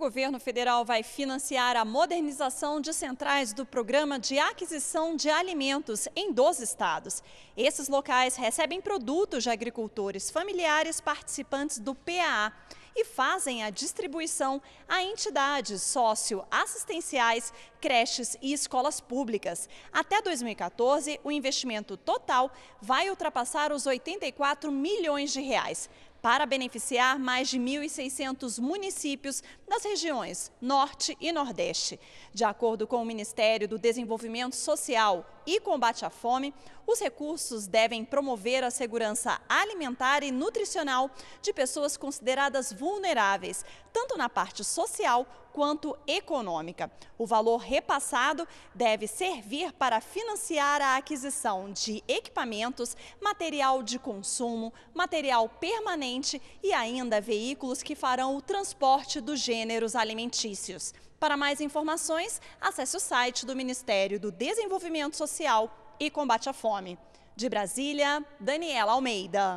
governo federal vai financiar a modernização de centrais do programa de aquisição de alimentos em 12 estados. Esses locais recebem produtos de agricultores familiares participantes do PAA e fazem a distribuição a entidades socioassistenciais, creches e escolas públicas. Até 2014, o investimento total vai ultrapassar os 84 milhões de reais para beneficiar mais de 1.600 municípios das regiões Norte e Nordeste. De acordo com o Ministério do Desenvolvimento Social, e combate à fome, os recursos devem promover a segurança alimentar e nutricional de pessoas consideradas vulneráveis, tanto na parte social quanto econômica. O valor repassado deve servir para financiar a aquisição de equipamentos, material de consumo, material permanente e ainda veículos que farão o transporte dos gêneros alimentícios. Para mais informações, acesse o site do Ministério do Desenvolvimento Social e Combate à Fome. De Brasília, Daniela Almeida.